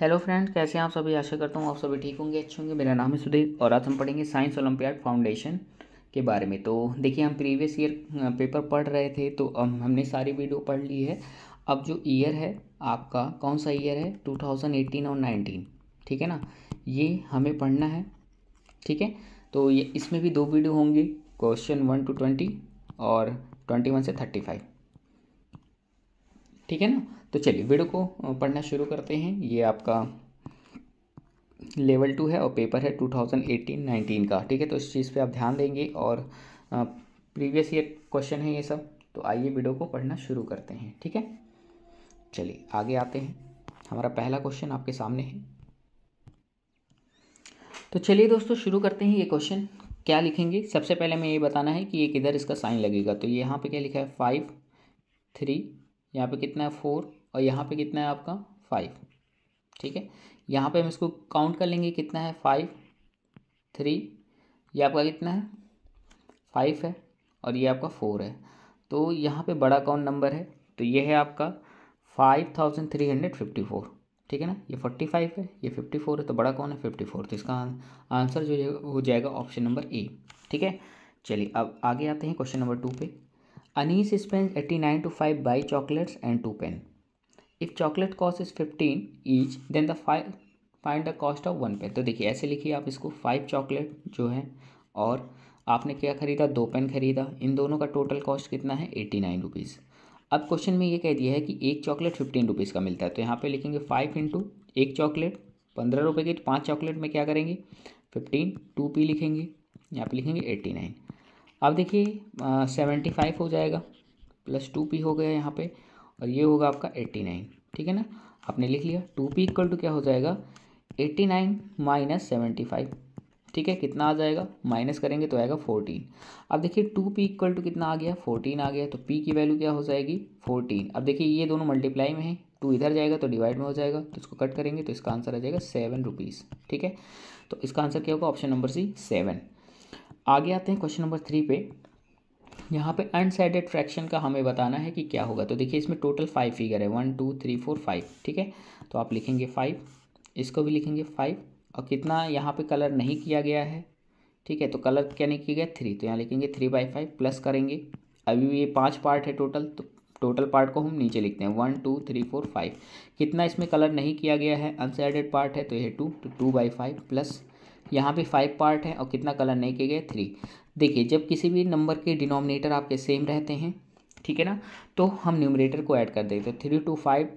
hello friend कैसे हैं आप सभी आशा करता हूँ आप सभी ठीक होंगे अच्छे होंगे मेरा नाम है सुधीर और आज हम पढ़ेंगे साइंस ओलंपियाड फाउंडेशन के बारे में तो देखिए हम प्रीवियस ईयर पेपर पढ़ रहे थे तो अब हमने सारी वीडियो पढ़ ली है अब जो ईयर है आपका कौन सा ईयर है 2018 और 19 ठीक है ना ये हमें पढ़ना है ठीक है तो ये इसमें भी दो वीडियो होंगी क्वेश्चन वन टू ट्वेंटी और ट्वेंटी वन से थर्टी फाइव ठीक है ना तो चलिए वीडियो को पढ़ना शुरू करते हैं ये आपका लेवल टू है और पेपर है 2018-19 का ठीक है तो इस चीज़ पे आप ध्यान देंगे और प्रीवियस ईयर क्वेश्चन है ये सब तो आइए वीडियो को पढ़ना शुरू करते हैं ठीक है चलिए आगे आते हैं हमारा पहला क्वेश्चन आपके सामने है तो चलिए दोस्तों शुरू करते हैं ये क्वेश्चन क्या लिखेंगे सबसे पहले मैं ये बताना है कि ये किधर इसका साइन लगेगा तो ये यहाँ पे क्या लिखा है फाइव थ्री यहाँ पे कितना है फोर और यहाँ पे कितना है आपका फाइव ठीक है यहाँ पे हम इसको काउंट कर लेंगे कितना है फाइव थ्री ये आपका कितना है फाइव है और ये आपका फोर है तो यहाँ पे बड़ा कौन नंबर है तो ये है आपका five thousand three hundred fifty four ठीक है ना ये फोर्टी फाइव है ये फिफ्टी फोर है तो बड़ा कौन है फिफ्टी फोर तो इसका आंसर जो हो जाएगा ऑप्शन नंबर ए ठीक है चलिए अब आगे आते हैं क्वेश्चन नंबर टू पे Anis spends eighty nine to five buy chocolates and two pen if chocolate cost is fifteen each then the five find the cost of one pen तो देखिए ऐसे लिखिए आप इसको फाइव चॉकलेट जो है और आपने क्या खरीदा दो पेन खरीदा इन दोनों का टोटल कॉस्ट कितना है एट्टी नाइन रुपीज़ अब क्वेश्चन में ये कह दिया है कि एक चॉकलेट फिफ्टीन रुपीज़ का मिलता है तो यहाँ पे लिखेंगे फाइव इंटू एक चॉकलेट पंद्रह रुपये की तो पाँच चॉकलेट में क्या करेंगे फिफ्टीन टू पी लिखेंगे यहाँ पे लिखेंगे एट्टी नाइन अब देखिए सेवेंटी फाइव हो जाएगा प्लस टू पी हो गया यहाँ पर और ये होगा आपका एट्टी नाइन ठीक है ना आपने लिख लिया टू पी इक्वल टू क्या हो जाएगा eighty nine minus seventy five ठीक है कितना आ जाएगा माइनस करेंगे तो आएगा फोर्टीन अब देखिए टू पी इक्वल टू कितना आ गया फोर्टीन आ गया तो पी की वैल्यू क्या हो जाएगी फोर्टीन अब देखिए ये दोनों मल्टीप्लाई में है टू इधर जाएगा तो डिवाइड में हो जाएगा तो इसको कट करेंगे तो इसका आंसर आ जाएगा सेवन रुपीज़ ठीक है तो इसका आंसर क्या होगा ऑप्शन नंबर सी सेवन आगे आते हैं क्वेश्चन नंबर थ्री पे यहाँ पे अनसाइडेड फ्रैक्शन का हमें बताना है कि क्या होगा तो देखिए इसमें टोटल फाइव फिगर है one two three four five ठीक है तो आप लिखेंगे फाइव इसको भी लिखेंगे फाइव और कितना यहाँ पे कलर नहीं किया गया है ठीक है तो कलर क्या नहीं किया गया थ्री तो यहाँ लिखेंगे थ्री बाई फाइव प्लस करेंगे अभी ये पाँच पार्ट है टोटल तो टोटल पार्ट को हम नीचे लिखते हैं one two three four five कितना इसमें कलर नहीं किया गया है अनसाइडेड पार्ट है तो ये टू तो टू बाई फाइव प्लस यहाँ पे फाइव पार्ट है और कितना कलर नहीं किया गया थ्री देखिए जब किसी भी नंबर के डिनोमिनेटर आपके सेम रहते हैं ठीक है ना तो हम न्यूमरेटर को ऐड कर देते हैं three two five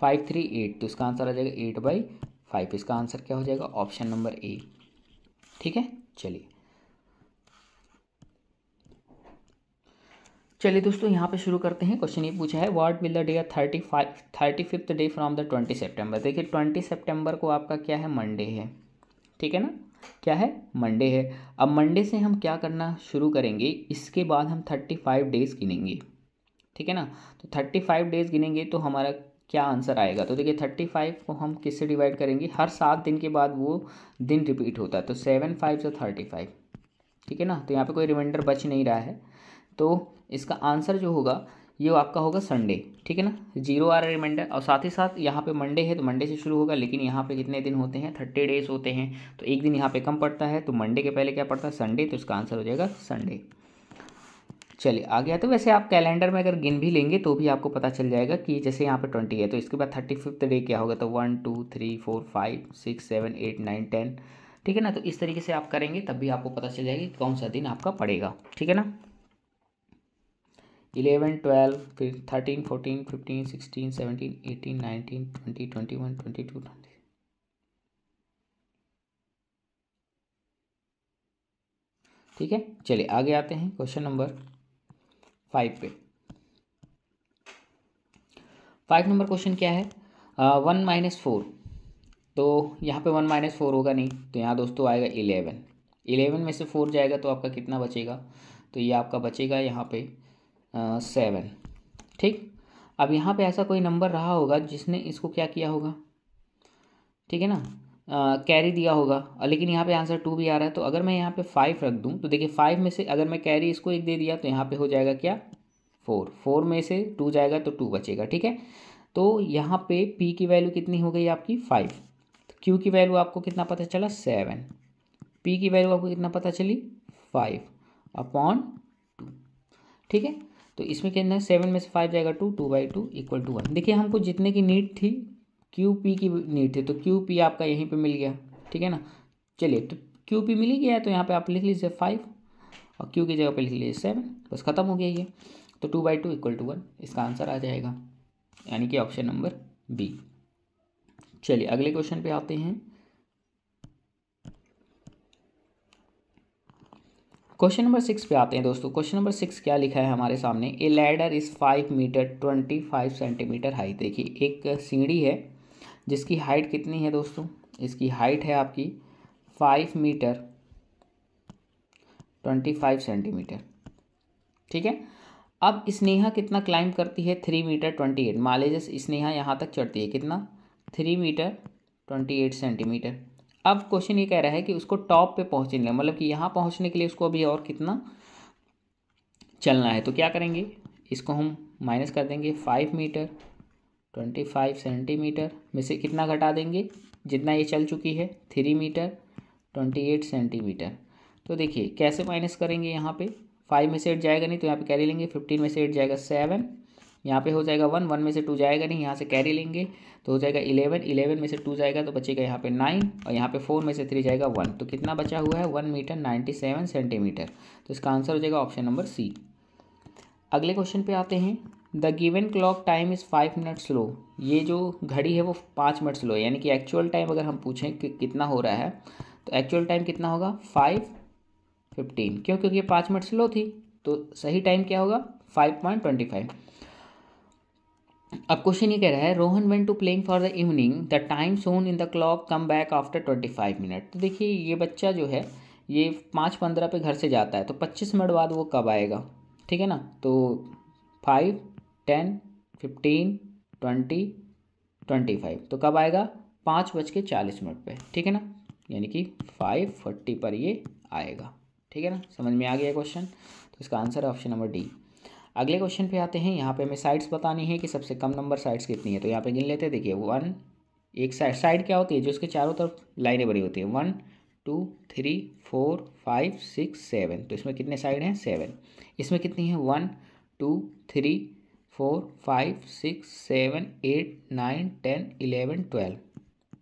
five three eight तो इसका आंसर आ जाएगा एट बाई फाइव इसका आंसर क्या हो जाएगा ऑप्शन नंबर ए ठीक है चलिए चलिए दोस्तों यहाँ पे शुरू करते हैं क्वेश्चन ये पूछा है what will the day thirty five thirty fifth day from the twenty September देखिए ट्वेंटी सेप्टेम्बर को आपका क्या है मंडे है ठीक है ना क्या है मंडे है अब मंडे से हम क्या करना शुरू करेंगे इसके बाद हम थर्टी फाइव डेज़ गिनेंगे ठीक है ना तो थर्टी फाइव डेज़ गिनेंगे तो हमारा क्या आंसर आएगा तो देखिए थर्टी फाइव को हम किससे डिवाइड करेंगे हर सात दिन के बाद वो दिन रिपीट होता है तो सेवन फाइव से थर्टी फाइव ठीक है ना तो यहाँ पे कोई रिमाइंडर बच नहीं रहा है तो इसका आंसर जो होगा ये आपका होगा संडे ठीक है ना जीरो आ रहा है रिमाइंडर और साथ ही साथ यहाँ पे मंडे है तो मंडे से शुरू होगा लेकिन यहाँ पे कितने दिन होते हैं थर्टी डेज होते हैं तो एक दिन यहाँ पे कम पड़ता है तो मंडे के पहले क्या पड़ता है संडे तो इसका आंसर हो जाएगा संडे चलिए आ गया तो वैसे आप कैलेंडर में अगर गिन भी लेंगे तो भी आपको पता चल जाएगा कि जैसे यहाँ पर ट्वेंटी है तो इसके बाद थर्टी फिफ्थ डे क्या होगा तो one two three four five six seven eight nine ten ठीक है ना तो इस तरीके से आप करेंगे तब भी आपको पता चल जाएगा कौन सा दिन आपका पड़ेगा ठीक है ना इलेवन ट्वेल्व फिर thirteen fourteen fifteen sixteen seventeen eighteen nineteen twenty twenty one twenty two twenty ठीक है चलिए आगे आते हैं क्वेश्चन नंबर फाइव पे फाइव नंबर क्वेश्चन क्या है वन माइनस फोर तो यहाँ पे वन माइनस फोर होगा नहीं तो यहाँ दोस्तों आएगा इलेवन इलेवन में से फोर जाएगा तो आपका कितना बचेगा तो ये आपका बचेगा यहाँ पे सेवन ठीक अब यहाँ पे ऐसा कोई नंबर रहा होगा जिसने इसको क्या किया होगा ठीक है ना कैरी दिया होगा और लेकिन यहाँ पे आंसर टू भी आ रहा है तो अगर मैं यहाँ पे फाइव रख दूँ तो देखिए फाइव में से अगर मैं कैरी इसको एक दे दिया तो यहाँ पे हो जाएगा क्या फोर फोर में से टू जाएगा तो टू बचेगा ठीक है तो यहाँ पे पी की वैल्यू कितनी हो गई आपकी फाइव तो क्यू की वैल्यू आपको कितना पता चला सेवन पी की वैल्यू आपको कितना पता चली फाइव अपॉन टू ठीक है तो इसमें कितना है सेवन में से फाइव जाएगा two two by two equal to one देखिए हमको जितने की नीट थी क्यू पी की नीट थी तो क्यू पी आपका यहीं पे मिल गया ठीक है ना चलिए तो क्यू पी मिल ही गया तो यहाँ पे आप लिख लीजिए फाइव और क्यू की जगह पे लिख लीजिए सेवन बस ख़त्म हो गया ये तो two by two equal to one इसका आंसर आ जाएगा यानी कि ऑप्शन नंबर बी चलिए अगले क्वेश्चन पर आते हैं क्वेश्चन नंबर सिक्स पे आते हैं दोस्तों क्वेश्चन नंबर सिक्स क्या लिखा है हमारे सामने a ladder is five metre twenty five centimetre height देखिए एक सीढ़ी है जिसकी हाइट कितनी है दोस्तों इसकी हाइट है आपकी five metre twenty five centimetre ठीक है अब स्नेहा कितना क्लाइंब करती है थ्री मीटर ट्वेंटी एट मालेजस स्नेहा यहाँ तक चढ़ती है कितना three metre twenty eight centimetre अब क्वेश्चन ये कह रहा है कि उसको टॉप पे पहुँचने मतलब कि यहाँ पहुँचने के लिए उसको अभी और कितना चलना है तो क्या करेंगे इसको हम माइनस कर देंगे five metre twenty five centimetre में से कितना घटा देंगे जितना ये चल चुकी है three metre twenty eight centimetre तो देखिए कैसे माइनस करेंगे यहाँ पे फाइव में से एट जाएगा नहीं तो यहाँ पे कह लेंगे फिफ्टीन में से एट जाएगा सेवन यहाँ पे हो जाएगा वन वन में से टू जाएगा नहीं यहाँ से कैरी लेंगे तो हो जाएगा इलेवन इलेवन में से टू जाएगा तो बचेगा यहाँ पे नाइन और यहाँ पे फोर में से थ्री जाएगा वन तो कितना बचा हुआ है one metre ninety seven centimetre तो इसका आंसर हो जाएगा ऑप्शन नंबर सी अगले क्वेश्चन पे आते हैं the given clock time is five minute slow ये जो घड़ी है वो पाँच मिनट स्लो है यानी कि एक्चुअल टाइम अगर हम पूछें कि कितना हो रहा है तो एक्चुअल टाइम कितना होगा फाइव फिफ्टीन क्यों क्योंकि ये पाँच मिनट स्लो थी तो सही टाइम क्या होगा फाइव पॉइंट ट्वेंटी फाइव अब क्वेश्चन ये कह रहा है Rohan went to playing for the evening the time shown in the clock come back after twenty five minute तो देखिए ये बच्चा जो है ये पाँच पंद्रह पे घर से जाता है तो पच्चीस मिनट बाद वो कब आएगा ठीक है ना तो five ten fifteen twenty twenty five तो कब आएगा पाँच बज के चालीस मिनट पर ठीक है ना यानी कि फाइव फोर्टी पर ये आएगा ठीक है ना समझ में आ गया क्वेश्चन तो इसका आंसर है ऑप्शन नंबर डी अगले क्वेश्चन पे आते हैं यहाँ पे हमें साइड्स बतानी है कि सबसे कम नंबर साइड्स कितनी है तो यहाँ पे गिन लेते हैं देखिए वन एक साइड साइड क्या होती है जो इसके चारों तरफ लाइनें बनी होती है one two three four five six seven तो इसमें कितने साइड हैं सेवन इसमें कितनी है one two three four five six seven eight nine ten eleven twelve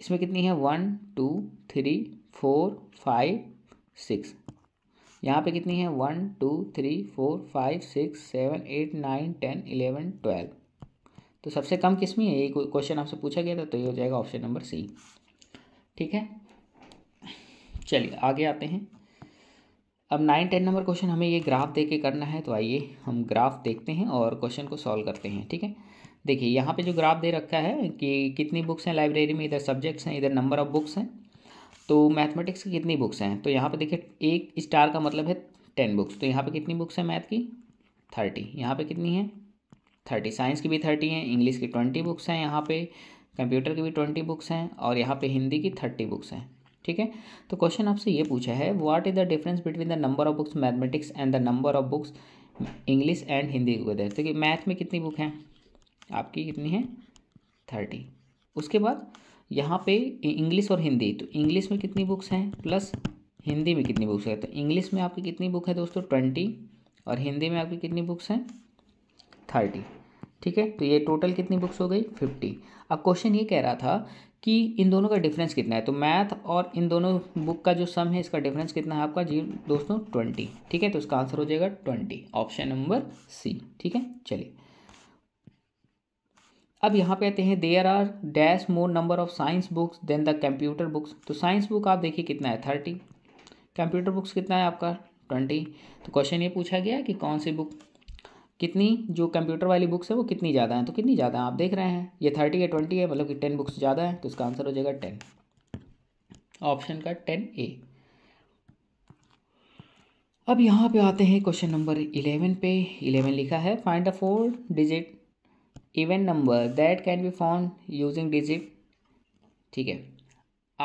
इसमें कितनी है one two three four five six यहाँ पे कितनी है one two three four five six seven eight nine ten eleven twelve तो सबसे कम किस में है ये क्वेश्चन आपसे पूछा गया था तो ये हो जाएगा ऑप्शन नंबर सी ठीक है चलिए आगे आते हैं अब नाइन टेन नंबर क्वेश्चन हमें ये ग्राफ दे के करना है तो आइए हम ग्राफ देखते हैं और क्वेश्चन को सॉल्व करते हैं ठीक है देखिए यहाँ पे जो ग्राफ दे रखा है कि कितनी बुक्स हैं लाइब्रेरी में इधर सब्जेक्ट्स हैं इधर नंबर ऑफ बुक्स हैं तो मैथमेटिक्स की कितनी बुक्स हैं तो यहाँ पे देखिए एक स्टार का मतलब है टेन बुक्स तो यहाँ पे कितनी बुक्स हैं मैथ की थर्टी यहाँ पे कितनी है थर्टी साइंस की भी थर्टी हैं इंग्लिश की ट्वेंटी बुक्स हैं यहाँ पे कंप्यूटर की भी ट्वेंटी बुक्स हैं और यहाँ पे हिंदी की थर्टी बुक्स हैं ठीक है तो क्वेश्चन आपसे ये पूछा है what is the difference between the number of books mathematics and the number of books English and Hindi together तो कि मैथ में कितनी बुक हैं आपकी कितनी है थर्टी उसके बाद यहाँ पे इंग्लिश और हिंदी तो इंग्लिश में कितनी बुक्स हैं प्लस हिंदी में कितनी बुक्स हैं तो इंग्लिश में आपकी कितनी बुक है दोस्तों ट्वेंटी और हिंदी में आपकी कितनी बुक्स हैं थर्टी ठीक है तो ये टोटल कितनी बुक्स हो गई फिफ्टी अब क्वेश्चन ये कह रहा था कि इन दोनों का डिफरेंस कितना है तो मैथ और इन दोनों बुक का जो सम है इसका डिफरेंस कितना है आपका जी दोस्तों ट्वेंटी ठीक है तो इसका आंसर हो जाएगा ट्वेंटी ऑप्शन नंबर सी ठीक है चलिए अब यहाँ पे आते हैं there are dash more number of science books then the computer books तो साइंस बुक आप देखिए कितना है थर्टी कंप्यूटर बुक्स कितना है आपका ट्वेंटी तो क्वेश्चन ये पूछा गया कि कौन सी बुक कितनी जो कंप्यूटर वाली बुक्स है वो कितनी ज़्यादा है तो कितनी ज़्यादा है आप देख रहे हैं ये थर्टी या ट्वेंटी है मतलब कि टेन बुक्स ज़्यादा है तो इसका आंसर हो जाएगा टेन ऑप्शन का टेन ए अब यहाँ पे आते हैं क्वेश्चन नंबर इलेवन पे इलेवन लिखा है find the four digit even number that can be found using digit ठीक है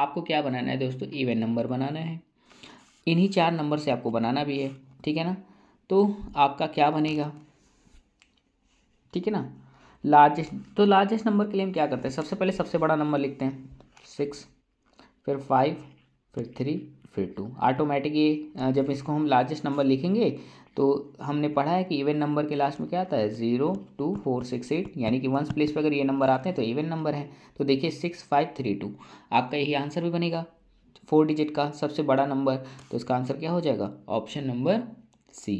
आपको क्या बनाना है दोस्तों इवेंट नंबर बनाना है इन्हीं चार नंबर से आपको बनाना भी है ठीक है ना तो आपका क्या बनेगा ठीक है ना लार्जेस्ट तो लार्जेस्ट नंबर के लिए हम क्या करते हैं सबसे पहले सबसे बड़ा नंबर लिखते हैं सिक्स फिर फाइव फिर थ्री फिर टू ऑटोमेटिक ये जब इसको हम लार्जेस्ट नंबर लिखेंगे तो हमने पढ़ा है कि इवेंट नंबर के लास्ट में क्या आता है zero two four six eight यानी कि वंस प्लेस पर अगर ये नंबर आते हैं तो इवेंट नंबर है तो देखिए सिक्स फाइव थ्री टू आपका यही आंसर भी बनेगा फोर डिजिट का सबसे बड़ा नंबर तो इसका आंसर क्या हो जाएगा ऑप्शन नंबर सी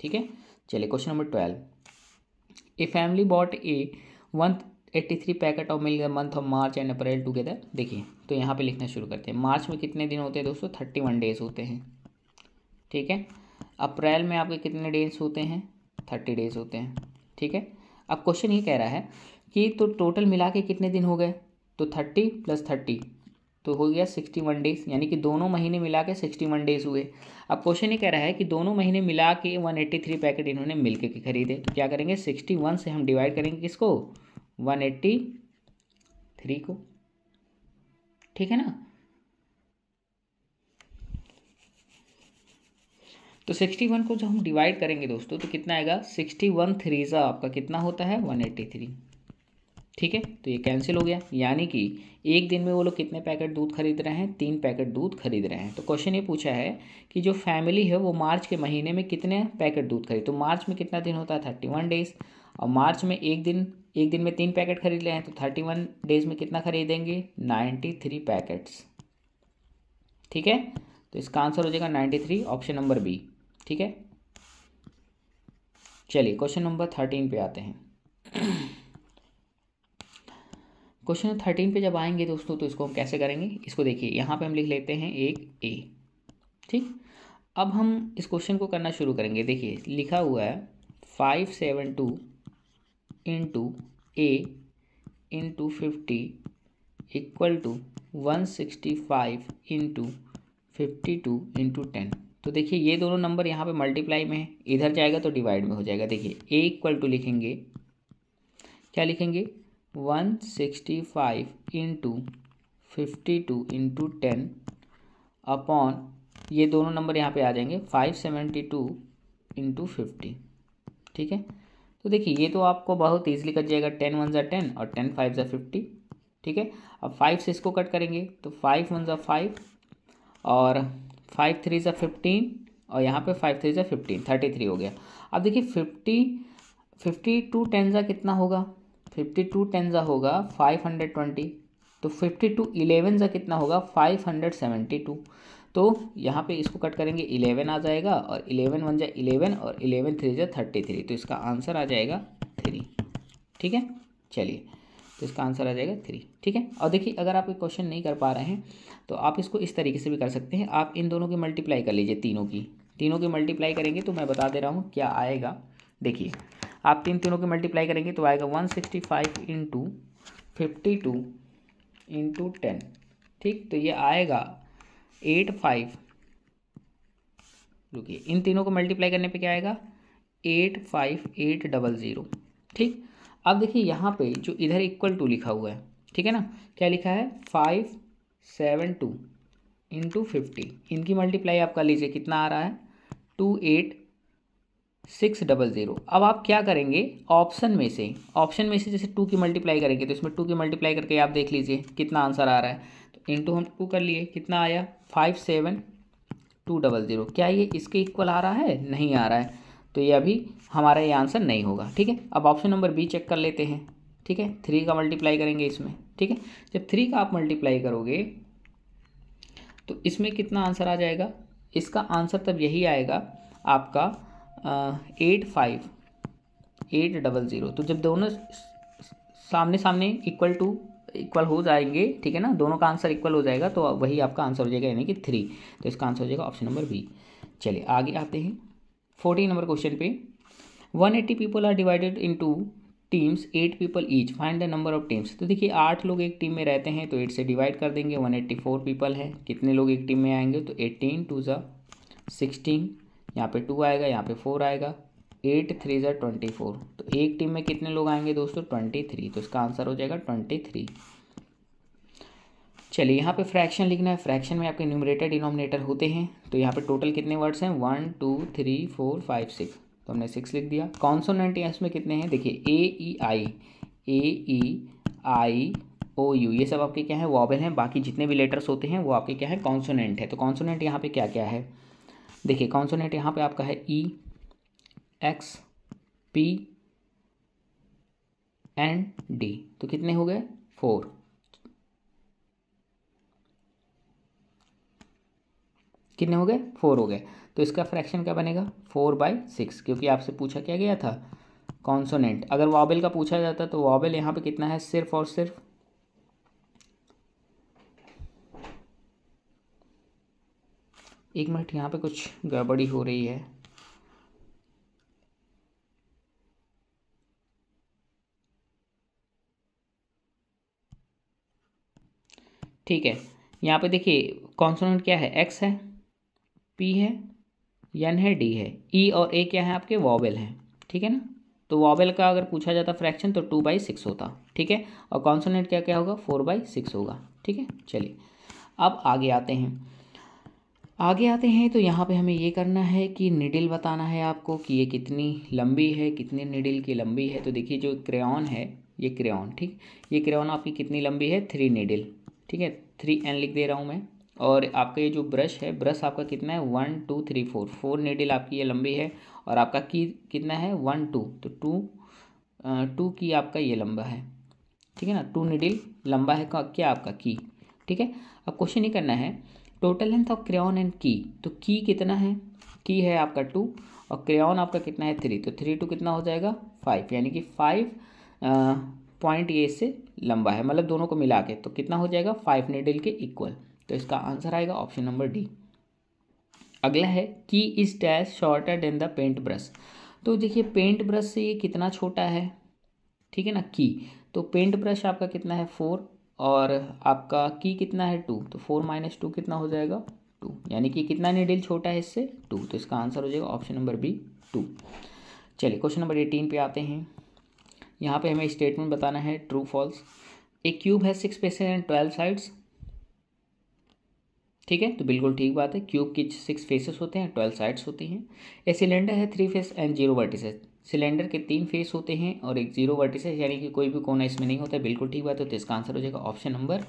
ठीक है चलिए question number twelve a family bought a one eighty three packet of milk month of March and April together देखिए तो यहाँ पे लिखना शुरू करते हैं मार्च में कितने दिन होते हैं दोस्तों थर्टी वन डेज होते हैं ठीक है अप्रैल में आपके कितने डेज होते हैं थर्टी डेज होते हैं ठीक है अब क्वेश्चन ये कह रहा है कि तो टोटल मिला के कितने दिन हो गए तो थर्टी प्लस थर्टी तो हो गया सिक्सटी वन डेज यानी कि दोनों महीने मिला के सिक्सटी वन डेज हुए अब क्वेश्चन ये कह रहा है कि दोनों महीने मिला के वन एट्टी थ्री पैकेट इन्होंने मिल के खरीदे तो क्या करेंगे सिक्सटी वन से हम डिवाइड करेंगे किसको वन एट्टी थ्री को ठीक है ना तो सिक्सटी वन को जब हम डिवाइड करेंगे दोस्तों तो कितना आएगा सिक्सटी वन थ्री सा आपका कितना होता है वन एट्टी थ्री ठीक है तो ये कैंसिल हो गया यानी कि एक दिन में वो लोग कितने पैकेट दूध खरीद रहे हैं तीन पैकेट दूध खरीद रहे हैं तो क्वेश्चन ये पूछा है कि जो फैमिली है वो मार्च के महीने में कितने पैकेट दूध खरीद तो मार्च में कितना दिन होता है थर्टी वन डेज़ और मार्च में एक दिन एक दिन में तीन पैकेट खरीद रहे हैं तो थर्टी वन डेज़ में कितना खरीदेंगे नाइन्टी थ्री पैकेट्स ठीक है तो इसका आंसर हो जाएगा ninety three option number B ठीक है चलिए क्वेश्चन नंबर थर्टीन पे आते हैं क्वेश्चन थर्टीन पे जब आएंगे दोस्तों तो इसको हम कैसे करेंगे इसको देखिए यहाँ पे हम लिख लेते हैं एक ए ठीक अब हम इस क्वेश्चन को करना शुरू करेंगे देखिए लिखा हुआ है five seven two into a into fifty equal to one sixty five into fifty two into ten तो देखिए ये दोनों नंबर यहाँ पे मल्टीप्लाई में है इधर जाएगा तो डिवाइड में हो जाएगा देखिए ए इक्वल टू लिखेंगे क्या लिखेंगे one sixty five into fifty two into ten upon ये दोनों नंबर यहाँ पे आ जाएंगे five seventy two into fifty ठीक है तो देखिए ये तो आपको बहुत ईजिली कट जाएगा टेन वन ज़ा टेन और टेन फाइव ज़ा फिफ्टी ठीक है अब फाइव से इसको कट करेंगे तो फाइव वन ज़ा फाइव और फाइव थ्री ज़ा फिफ्टीन और यहाँ पे फाइव थ्री ज़ा फिफ्टीन थर्टी थ्री हो गया अब देखिए फिफ्टी फिफ्टी टू टेन ज़ा कितना होगा फिफ्टी टू टेन ज़ा होगा फाइव हंड्रेड ट्वेंटी तो फिफ्टी टू इलेवन ज़ा कितना होगा फाइव हंड्रेड सेवेंटी टू तो यहाँ पे इसको कट करेंगे इलेवन आ जाएगा और इलेवन वन जा इलेवन और इलेवन थ्री जा थर्टी थ्री तो इसका आंसर आ जाएगा थ्री ठीक है चलिए तो इसका आंसर आ जाएगा थ्री ठीक है और देखिए अगर आप ये क्वेश्चन नहीं कर पा रहे हैं तो आप इसको इस तरीके से भी कर सकते हैं आप इन दोनों की मल्टीप्लाई कर लीजिए तीनों की तीनों की मल्टीप्लाई करेंगे तो मैं बता दे रहा हूँ क्या आएगा देखिए आप तीन तीनों की मल्टीप्लाई करेंगे तो आएगा one sixty five into fifty two into ten ठीक तो ये आएगा एट फाइव रुकिए इन तीनों को मल्टीप्लाई करने पे क्या आएगा eight five eight double zero ठीक अब देखिए यहाँ पे जो इधर इक्वल टू लिखा हुआ है ठीक है ना क्या लिखा है five seven two into fifty इनकी मल्टीप्लाई आप कर लीजिए कितना आ रहा है two eight six double zero अब आप क्या करेंगे ऑप्शन में से ऑप्शन में से जैसे टू की मल्टीप्लाई करेंगे तो इसमें टू की मल्टीप्लाई करके आप देख लीजिए कितना आंसर आ रहा है तो इंटू हम टू कर लिए कितना आया five seven two double zero क्या ये इसके इक्वल आ रहा है नहीं आ रहा है तो यह भी हमारा ये आंसर नहीं होगा ठीक है अब ऑप्शन नंबर बी चेक कर लेते हैं ठीक है थ्री का मल्टीप्लाई करेंगे इसमें ठीक है जब थ्री का आप मल्टीप्लाई करोगे तो इसमें कितना आंसर आ जाएगा इसका आंसर तब यही आएगा आपका eight five eight double zero तो जब दोनों सामने सामने इक्वल टू इक्वल हो जाएंगे ठीक है ना दोनों का आंसर इक्वल हो जाएगा तो वही आपका आंसर हो जाएगा यानी कि थ्री तो इसका आंसर हो जाएगा ऑप्शन नंबर बी चलिए आगे आते हैं फोर्टीन नंबर क्वेश्चन पे one eighty people are divided in two teams eight people each find the number of teams तो देखिए आठ लोग एक टीम में रहते हैं तो एट से डिवाइड कर देंगे वन एट्टी फोर पीपल है कितने लोग एक टीम में आएंगे तो एटीन टू ज़ा सिक्सटीन यहाँ पे टू आएगा यहाँ पे फोर आएगा एट थ्री ज़ा ट्वेंटी फोर तो एक टीम में कितने लोग आएंगे दोस्तों ट्वेंटी थ्री तो इसका आंसर हो जाएगा ट्वेंटी थ्री चलिए यहाँ पे फ्रैक्शन लिखना है फ्रैक्शन में आपके न्यूमरेटर डिनोमिनेटर होते हैं तो यहाँ पे टोटल कितने वर्ड्स हैं one two three four five six तो हमने सिक्स लिख दिया कॉन्सोनेंट यहाँ इसमें कितने हैं देखिए ए ई आई ए ई आई ओ यू ये सब आपके क्या है वॉबल हैं बाकी जितने भी लेटर्स होते हैं वो आपके क्या है कॉन्सोनेंट है तो कॉन्सोनेंट यहाँ पे क्या क्या है देखिए कॉन्सोनेंट यहाँ पे आपका है E X P and D तो कितने हो गए फोर कितने हो गए फोर हो गए तो इसका फ्रैक्शन क्या बनेगा फोर बाई सिक्स क्योंकि आपसे पूछा क्या गया था कॉन्सोनेंट अगर वॉबल का पूछा जाता तो वॉबल यहाँ पे कितना है सिर्फ और सिर्फ एक मिनट यहाँ पे कुछ गड़बड़ी हो रही है ठीक है यहाँ पे देखिए कॉन्सोनेंट क्या है एक्स है पी है एन है डी है ई e और ए क्या है आपके वॉवेल हैं ठीक है ना तो वॉवेल का अगर पूछा जाता फ्रैक्शन तो टू बाई सिक्स होता ठीक है और कॉन्सोनेंट क्या क्या होगा फोर बाई सिक्स होगा ठीक है चलिए अब आगे आते हैं आगे आते हैं तो यहाँ पे हमें ये करना है कि निडिल बताना है आपको कि ये कितनी लंबी है कितनी निडिल की लंबी है तो देखिए जो क्रेन है ये क्रेन ठीक ये क्रेन आपकी कितनी लंबी है थ्री निडिल ठीक है थ्री एन लिख दे रहा हूँ मैं और आपका ये जो ब्रश है ब्रश आपका कितना है one two three four four needle आपकी ये लंबी है और आपका की कितना है वन टू तो टू टू की आपका ये लंबा है ठीक है ना टू नीडल लंबा है क्या आपका की ठीक है अब क्वेश्चन ये करना है total length of crane and key तो की कितना है की है आपका टू और क्रेन आपका कितना है थ्री तो थ्री टू कितना हो जाएगा फाइव यानी कि फाइव पॉइंट ये इससे लंबा है मतलब दोनों को मिला के तो कितना हो जाएगा फाइव नीडल के इक्वल तो इसका आंसर आएगा ऑप्शन नंबर डी अगला है key is dash shorter than the paint brush तो देखिए पेंट ब्रश से ये कितना छोटा है ठीक है ना की तो पेंट ब्रश आपका कितना है फोर और आपका की कितना है टू तो फोर माइनस टू कितना हो जाएगा टू यानी कि कितना निडिल छोटा है इससे टू तो इसका आंसर हो जाएगा ऑप्शन नंबर बी टू चलिए क्वेश्चन नंबर एटीन पे आते हैं यहाँ पे हमें स्टेटमेंट बताना है ट्रू फॉल्स एक क्यूब है six faces and twelve sides ठीक है तो बिल्कुल ठीक बात है क्यूब की सिक्स फेसेस होते हैं ट्वेल्व साइड्स होती हैं ए सिलेंडर है three face and zero vertices cylinder के तीन फेस होते हैं और एक जीरो वर्टिसेस यानी कि कोई भी कोना इसमें नहीं होता है बिल्कुल ठीक बात है तो इसका आंसर हो जाएगा option number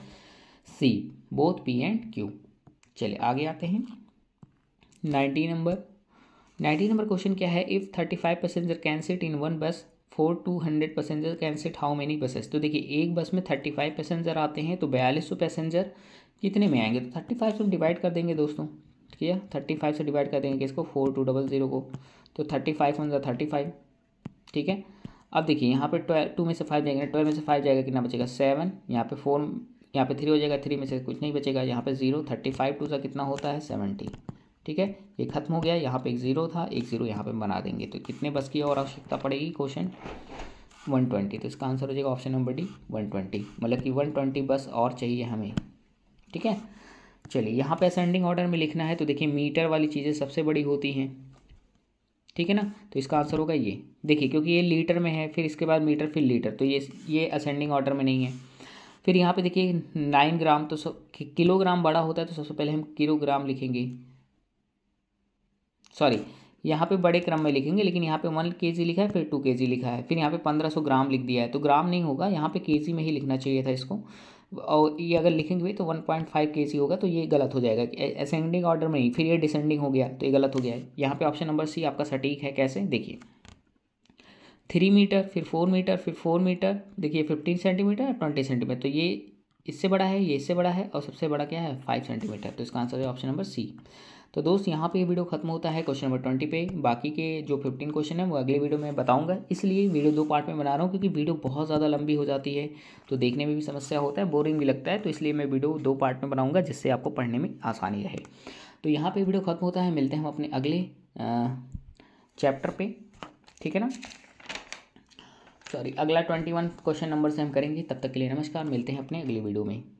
C both P and Q चले आगे आते हैं nineteen number nineteen number question क्या है if thirty five passenger can in one bus for two hundred passenger can how many buses तो देखिए एक बस में थर्टी फाइव पैसेंजर आते हैं तो बयालीस सौ पैसेंजर कितने में आएंगे तो थर्टी फाइव से डिवाइड कर देंगे दोस्तों ठीक है थर्टी फाइव से डिवाइड कर देंगे किसको फोर टू डबल ज़ीरो को तो थर्टी फाइव वन जो थर्टी फाइव ठीक है अब देखिए यहाँ पर ट्वेल्व टू में से फाइव जाएंगे ट्वेल्व में से फाइव जाएगा कितना बचेगा सेवन यहाँ पे फोर यहाँ पे थ्री हो जाएगा थ्री में से कुछ नहीं बचेगा यहाँ पे जीरो थर्टी फाइव टू सा कितना होता है सेवेंटी ठीक है ये खत्म हो गया यहाँ पे एक जीरो था एक जीरो यहाँ पे बना देंगे तो कितने बस की और आवश्यकता पड़ेगी क्वेश्चन वन ट्वेंटी तो इसका आंसर हो जाएगा option number D one twenty मतलब कि वन ट्वेंटी बस और चाहिए हमें ठीक है चलिए यहाँ पे असेंडिंग ऑर्डर में लिखना है तो देखिए मीटर वाली चीज़ें सबसे बड़ी होती हैं ठीक है ना तो इसका आंसर होगा ये देखिए क्योंकि ये लीटर में है फिर इसके बाद मीटर फिर लीटर तो ये ये असेंडिंग ऑर्डर में नहीं है फिर यहाँ पे देखिए नाइन ग्राम तो सब किलोग्राम बड़ा होता है तो सबसे पहले हम किलोग्राम लिखेंगे सॉरी यहाँ पे बड़े क्रम में लिखेंगे लेकिन यहाँ पे वन के लिखा है फिर टू के लिखा है फिर यहाँ पे पंद्रह सौ ग्राम लिख दिया है तो ग्राम नहीं होगा यहाँ पे के में ही लिखना चाहिए था इसको और ये अगर लिखेंगे भी तो वन पॉइंट फाइव के सी होगा तो ये गलत हो जाएगा असेंडिंग ऑर्डर में ही फिर ये डिसेंडिंग हो गया तो ये गलत हो गया है यहाँ पे ऑप्शन नंबर सी आपका सटीक है कैसे देखिए थ्री मीटर फिर फोर मीटर फिर फोर मीटर देखिए फिफ्टीन सेंटीमीटर ट्वेंटी सेंटीमीटर तो ये इससे बड़ा है ये इससे बड़ा है और सबसे बड़ा क्या है फाइव सेंटीमीटर तो इसका आंसर है ऑप्शन नंबर सी तो दोस्त यहाँ पे ये वीडियो खत्म होता है क्वेश्चन नंबर ट्वेंटी पे बाकी के जो फिफ्टीन क्वेश्चन है वो अगले वीडियो में बताऊंगा इसलिए वीडियो दो पार्ट में बना रहा हूँ क्योंकि वीडियो बहुत ज़्यादा लंबी हो जाती है तो देखने में भी समस्या होता है बोरिंग भी लगता है तो इसलिए मैं वीडियो दो पार्ट में बनाऊँगा जिससे आपको पढ़ने में आसानी रहे तो यहाँ पर वीडियो खत्म होता है मिलते हैं हम अपने अगले चैप्टर पर ठीक है ना सॉरी अगला ट्वेंटी वन क्वेश्चन नंबर से हम करेंगे तब तक के लिए नमस्कार मिलते हैं अपने अगले वीडियो में